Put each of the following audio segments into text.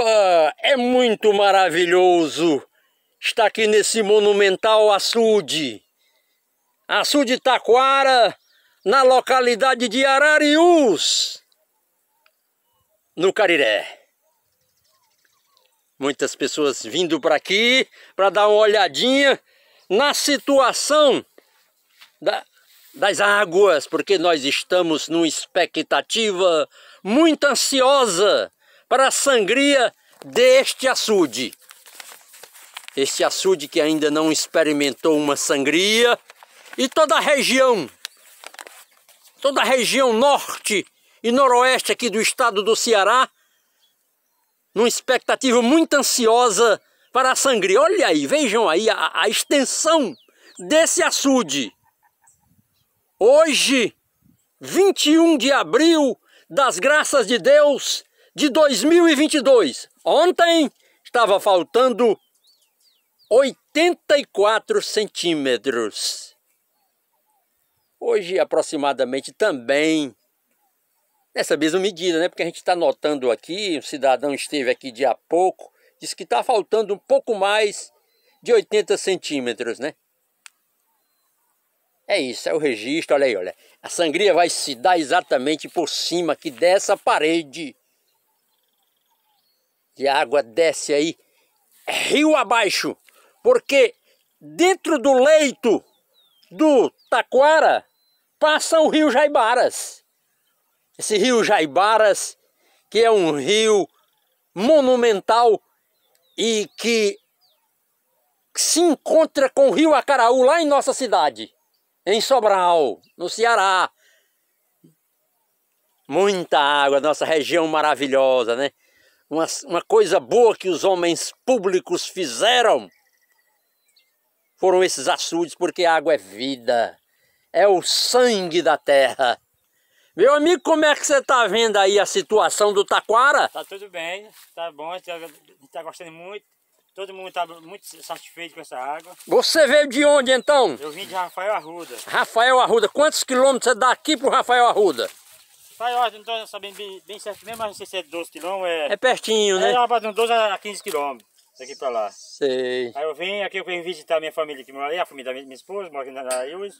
Opa! É muito maravilhoso estar aqui nesse monumental açude. Açude Taquara, na localidade de Arariús, no Cariré. Muitas pessoas vindo para aqui para dar uma olhadinha na situação da, das águas, porque nós estamos numa expectativa muito ansiosa para a sangria deste açude. Este açude que ainda não experimentou uma sangria. E toda a região, toda a região norte e noroeste aqui do estado do Ceará, numa expectativa muito ansiosa para a sangria. Olha aí, vejam aí a, a extensão desse açude. Hoje, 21 de abril, das graças de Deus, de 2022. Ontem estava faltando 84 centímetros. Hoje, aproximadamente também, nessa mesma medida, né? Porque a gente está notando aqui, o cidadão esteve aqui de há pouco, disse que está faltando um pouco mais de 80 centímetros, né? É isso, é o registro, olha aí, olha. A sangria vai se dar exatamente por cima aqui dessa parede. E a água desce aí rio abaixo, porque dentro do leito do Taquara passa o rio Jaibaras. Esse rio Jaibaras, que é um rio monumental e que se encontra com o rio Acaraú lá em nossa cidade, em Sobral, no Ceará. Muita água, nossa região maravilhosa, né? uma, uma coisa boa que os homens públicos fizeram foram esses açudes, porque a água é vida, é o sangue da terra. Meu amigo, como é que você está vendo aí a situação do Taquara? Tá tudo bem, tá bom, a gente está tá gostando muito. Todo mundo está muito satisfeito com essa água. Você veio de onde então? Eu vim de Rafael Arruda. Rafael Arruda, quantos quilômetros é daqui para o Rafael Arruda? Faz ordem, não estou sabendo bem, bem certo mesmo, mas não sei se é 12 quilômetros. é... É pertinho, né? É faz de 12 a 15 quilômetros daqui para lá. Sei. Aí eu vim, aqui eu vim visitar minha família que mora ali, a família da minha, minha esposa, mora aqui na Araújo.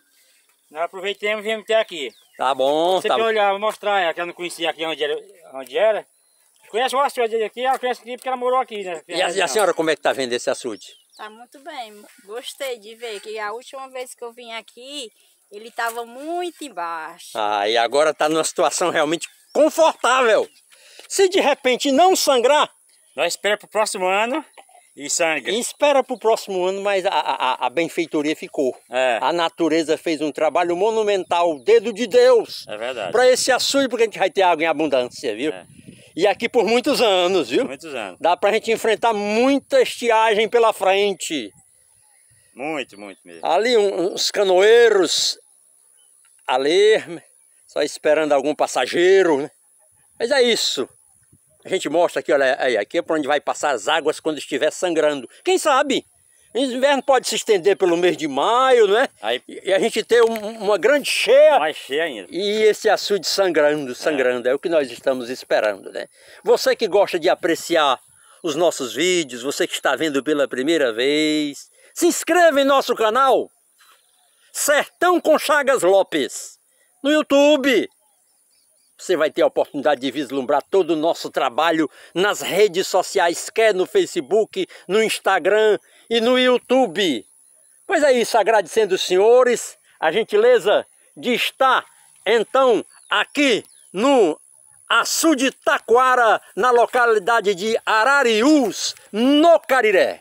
Nós aproveitamos e viemos até aqui. Tá bom, tá Você tá bom. olhar, mostrar, é, que ela não conhecia aqui onde era. Onde era. Conhece o açude aqui, ela conhece aqui porque ela morou aqui, né? E a, e a senhora como é que tá vendo esse açude? Tá muito bem, gostei de ver que a última vez que eu vim aqui, ele estava muito embaixo. Ah, e agora está numa situação realmente confortável. Se de repente não sangrar... Nós espera para o próximo ano e sangra. E espera para o próximo ano, mas a, a, a benfeitoria ficou. É. A natureza fez um trabalho monumental, dedo de Deus. É verdade. Para esse açude, porque a gente vai ter água em abundância, viu? É. E aqui por muitos anos, viu? Muitos anos. Dá para a gente enfrentar muita estiagem pela frente. Muito, muito mesmo. Ali um, uns canoeiros, ali, só esperando algum passageiro, né? Mas é isso. A gente mostra aqui, olha, aí, aqui é para onde vai passar as águas quando estiver sangrando. Quem sabe? O inverno pode se estender pelo mês de maio, né? Aí, e a gente ter um, uma grande cheia. Mais cheia ainda. E esse açude sangrando, sangrando. É. é o que nós estamos esperando, né? Você que gosta de apreciar os nossos vídeos, você que está vendo pela primeira vez, se inscreva em nosso canal Sertão com Chagas Lopes no YouTube. Você vai ter a oportunidade de vislumbrar todo o nosso trabalho nas redes sociais, quer é no Facebook, no Instagram e no YouTube. Pois é isso, agradecendo os senhores a gentileza de estar, então, aqui no Açude Taquara, na localidade de Arariús, no Cariré.